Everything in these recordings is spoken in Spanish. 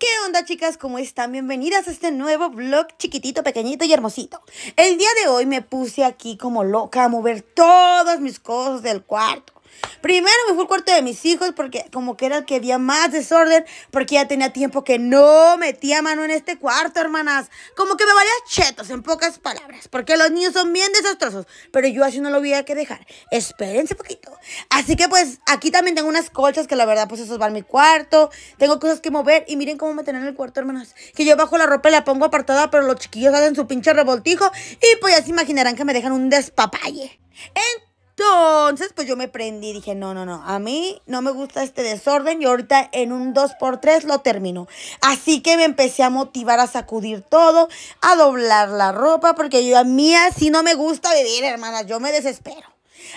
¿Qué onda chicas? ¿Cómo están? Bienvenidas a este nuevo vlog chiquitito, pequeñito y hermosito. El día de hoy me puse aquí como loca a mover todas mis cosas del cuarto. Primero me fue el cuarto de mis hijos porque como que era el que había más desorden, porque ya tenía tiempo que no metía mano en este cuarto, hermanas. Como que me valía chetos, en pocas palabras, porque los niños son bien desastrosos, pero yo así no lo voy que dejar. Espérense poquito. Así que pues aquí también tengo unas colchas que la verdad pues esos van mi cuarto, tengo cosas que mover y miren cómo me tienen el cuarto, hermanas. Que yo bajo la ropa y la pongo apartada, pero los chiquillos hacen su pinche revoltijo y pues ya se imaginarán que me dejan un despapalle. Entonces, entonces, pues yo me prendí, y dije, no, no, no, a mí no me gusta este desorden y ahorita en un 2x3 lo termino. Así que me empecé a motivar a sacudir todo, a doblar la ropa, porque yo a mí así no me gusta vivir, hermanas, yo me desespero.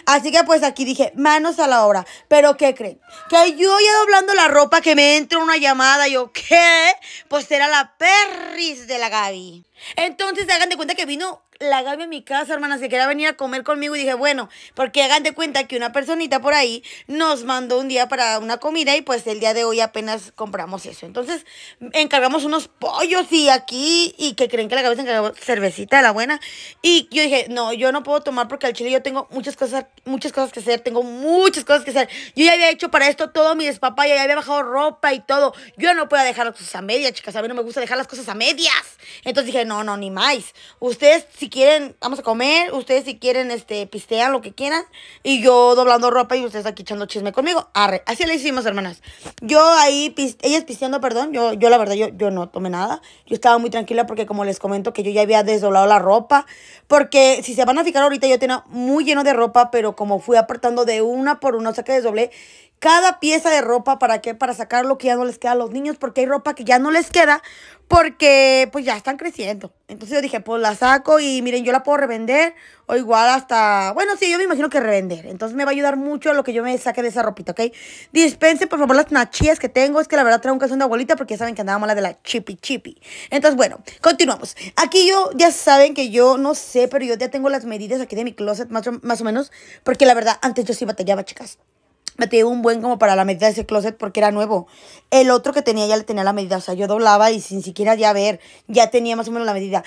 Así que pues aquí dije, manos a la obra. Pero ¿qué creen? Que yo ya doblando la ropa, que me entra una llamada, yo, ¿qué? Pues era la perris de la Gaby. Entonces hagan de cuenta que vino la Gaby a mi casa, hermana, que quería venir a comer conmigo y dije, bueno, porque hagan de cuenta que una personita por ahí nos mandó un día para una comida y pues el día de hoy apenas compramos eso. Entonces encargamos unos pollos y aquí, y que creen que la cabeza se encargó cervecita la buena. Y yo dije, no, yo no puedo tomar porque al chile yo tengo muchas cosas, muchas cosas que hacer, tengo muchas cosas que hacer. Yo ya había hecho para esto todo mi despapá, ya había bajado ropa y todo. Yo no puedo dejar las cosas a medias, chicas, a mí no me gusta dejar las cosas a medias. Entonces dije, no no, no, ni más. Ustedes si quieren, vamos a comer, ustedes si quieren, este, pistean lo que quieran. Y yo doblando ropa y ustedes aquí echando chisme conmigo. Arre, así le hicimos, hermanas. Yo ahí, ellas pisteando, perdón, yo, yo la verdad, yo, yo no tomé nada. Yo estaba muy tranquila porque como les comento que yo ya había desdoblado la ropa. Porque si se van a fijar ahorita, yo tenía muy lleno de ropa, pero como fui apartando de una por una, o sea que desdoblé, cada pieza de ropa, ¿para qué? Para sacar lo que ya no les queda a los niños, porque hay ropa que ya no les queda, porque pues ya están creciendo. Entonces yo dije, pues la saco y miren, yo la puedo revender o igual hasta, bueno, sí, yo me imagino que revender. Entonces me va a ayudar mucho lo que yo me saque de esa ropita, ¿ok? Dispense, por favor, las nachías que tengo, es que la verdad traigo un calzón de abuelita porque ya saben que andaba mala de la chipi chipi. Entonces, bueno, continuamos. Aquí yo, ya saben que yo, no sé, pero yo ya tengo las medidas aquí de mi closet más más o menos, porque la verdad antes yo sí batallaba, chicas me un buen como para la medida de ese closet porque era nuevo. El otro que tenía ya le tenía la medida, o sea, yo doblaba y sin siquiera ya ver, ya tenía más o menos la medida.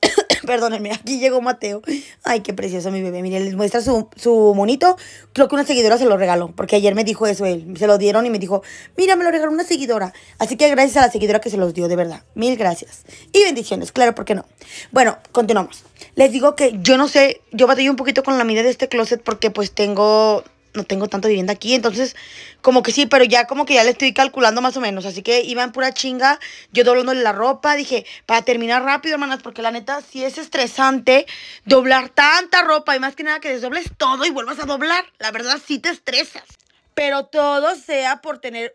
Perdónenme, aquí llegó Mateo. Ay, qué precioso mi bebé. Mire, les muestra su, monito. Creo que una seguidora se lo regaló, porque ayer me dijo eso él. Se lo dieron y me dijo, mira, me lo regaló una seguidora. Así que gracias a la seguidora que se los dio, de verdad. Mil gracias. Y bendiciones, claro, ¿por qué no? Bueno, continuamos. Les digo que yo no sé, yo batallé un poquito con la medida de este closet porque pues tengo no tengo tanta vivienda aquí, entonces como que sí, pero ya como que ya le estoy calculando más o menos, así que iba en pura chinga, yo doblándole la ropa, dije, para terminar rápido, hermanas, porque la neta sí es estresante doblar tanta ropa y más que nada que desdobles todo y vuelvas a doblar, la verdad sí te estresas. Pero todo sea por tener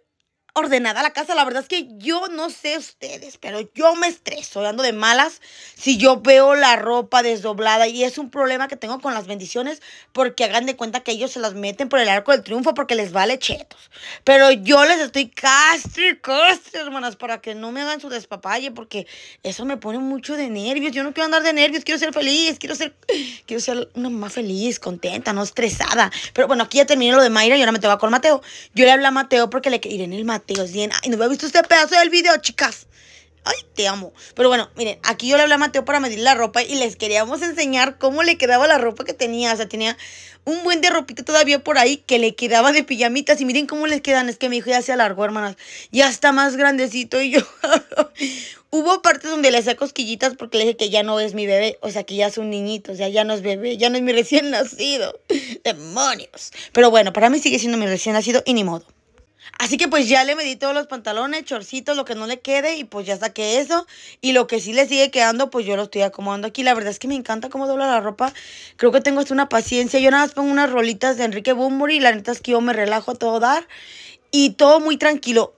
ordenada la casa. La verdad es que yo no sé ustedes, pero yo me estreso ando de malas si yo veo la ropa desdoblada. Y es un problema que tengo con las bendiciones porque hagan de cuenta que ellos se las meten por el arco del triunfo porque les vale chetos. Pero yo les estoy castre, castre, hermanas, para que no me hagan su despapalle porque eso me pone mucho de nervios. Yo no quiero andar de nervios, quiero ser feliz, quiero ser, quiero ser una mamá feliz, contenta, no estresada. Pero bueno, aquí ya terminé lo de Mayra y ahora me toca con Mateo. Yo le hablé a Mateo porque le ir en el Mateo digo Bien, ay, no había visto este pedazo del video, chicas. Ay, te amo. Pero bueno, miren, aquí yo le hablé a Mateo para medir la ropa y les queríamos enseñar cómo le quedaba la ropa que tenía. O sea, tenía un buen de ropita todavía por ahí que le quedaba de pijamitas. Y miren cómo les quedan. Es que mi hijo ya se alargó, hermanas. Ya está más grandecito y yo... Hubo partes donde le hacía cosquillitas porque le dije que ya no es mi bebé. O sea, que ya es un niñito. O sea, ya no es bebé. Ya no es mi recién nacido. Demonios. Pero bueno, para mí sigue siendo mi recién nacido y ni modo. Así que pues ya le medí todos los pantalones, chorcitos, lo que no le quede y pues ya saqué eso. Y lo que sí le sigue quedando, pues yo lo estoy acomodando aquí. La verdad es que me encanta cómo dobla la ropa. Creo que tengo hasta una paciencia. Yo nada más pongo unas rolitas de Enrique Bunbury y la neta es que yo me relajo a todo dar. Y todo muy tranquilo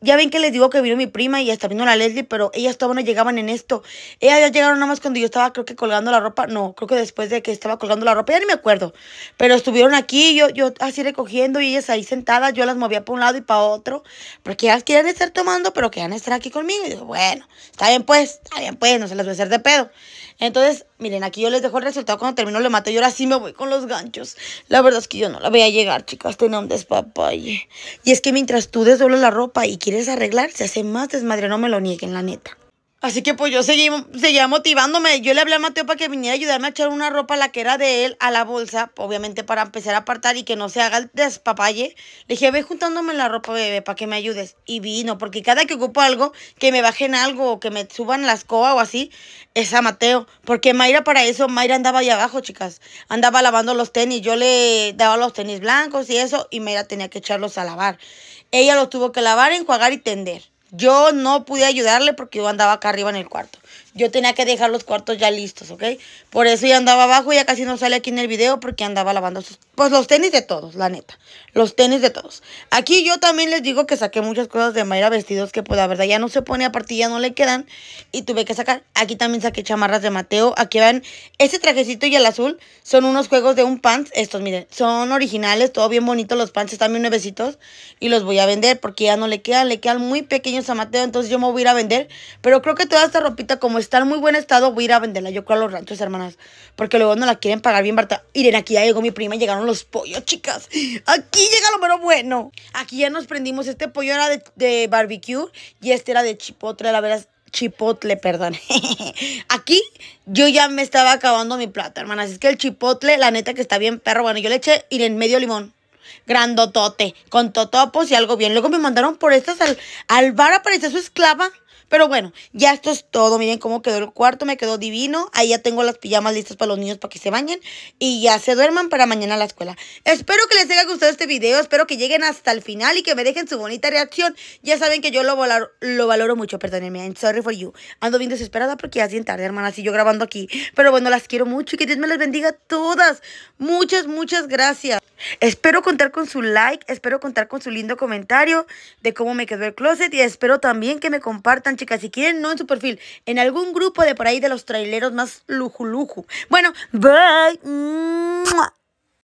ya ven que les digo que vino mi prima y hasta vino la Leslie, pero ellas todavía no llegaban en esto. Ellas ya llegaron nada más cuando yo estaba, creo que colgando la ropa. No, creo que después de que estaba colgando la ropa, ya ni me acuerdo. Pero estuvieron aquí, yo, yo así recogiendo y ellas ahí sentadas, yo las movía para un lado y para otro. Porque ellas querían estar tomando, pero querían estar aquí conmigo. Y digo, bueno, está bien pues, está bien pues, no se las voy a hacer de pedo. Entonces, Miren, aquí yo les dejo el resultado cuando termino lo mato. Y ahora sí me voy con los ganchos. La verdad es que yo no la voy a llegar, chicas. Tenía un despapalle. Y es que mientras tú desdoblas la ropa y quieres arreglar, se hace más desmadre. No me lo nieguen, la neta. Así que pues yo seguía motivándome. Yo le hablé a Mateo para que viniera a ayudarme a echar una ropa la que era de él a la bolsa, obviamente para empezar a apartar y que no se haga el despapalle. Le dije, ve juntándome la ropa, bebé, para que me ayudes. Y vino, porque cada que ocupo algo, que me bajen algo o que me suban la escoba o así, es a Mateo. Porque Mayra para eso, Mayra andaba ahí abajo, chicas. Andaba lavando los tenis. Yo le daba los tenis blancos y eso, y Mayra tenía que echarlos a lavar. Ella los tuvo que lavar, enjuagar y tender. Yo no pude ayudarle porque yo andaba acá arriba en el cuarto yo tenía que dejar los cuartos ya listos, ¿ok? Por eso ya andaba abajo, y ya casi no sale aquí en el video porque andaba lavando sus, pues los tenis de todos, la neta, los tenis de todos. Aquí yo también les digo que saqué muchas cosas de Mayra vestidos que pues la verdad ya no se pone a partir. ya no le quedan y tuve que sacar. Aquí también saqué chamarras de Mateo, aquí van, este trajecito y el azul son unos juegos de un pants, estos miren, son originales, todo bien bonito, los pants están bien nuevecitos y los voy a vender porque ya no le quedan, le quedan muy pequeños a Mateo, entonces yo me voy a ir a vender, pero creo que toda esta ropita como es está en muy buen estado, voy a ir a venderla yo con los ranchos, hermanas. Porque luego no la quieren pagar bien barata. Miren, aquí ya llegó mi prima llegaron los pollos, chicas. Aquí llega lo menos bueno. Aquí ya nos prendimos. Este pollo era de, barbecue y este era de chipotle, la verdad chipotle, perdón. Aquí yo ya me estaba acabando mi plata, hermanas. Es que el chipotle, la neta que está bien perro. Bueno, yo le eché y en medio limón. Grandotote, con totopos y algo bien. Luego me mandaron por estas al, al bar, apareció su esclava. Pero bueno, ya esto es todo. Miren cómo quedó el cuarto, me quedó divino. Ahí ya tengo las pijamas listas para los niños para que se bañen y ya se duerman para mañana a la escuela. Espero que les haya gustado este video, espero que lleguen hasta el final y que me dejen su bonita reacción. Ya saben que yo lo, valoro, mucho, perdónenme, I'm sorry for you. Ando bien desesperada porque ya es bien tarde, hermanas, y yo grabando aquí. Pero bueno, las quiero mucho y que Dios me las bendiga todas. Muchas, muchas gracias. Espero contar con su like, espero contar con su lindo comentario de cómo me quedó el closet y espero también que me compartan, chicas, si quieren, no en su perfil, en algún grupo de por ahí de los traileros más lujo Bueno, bye.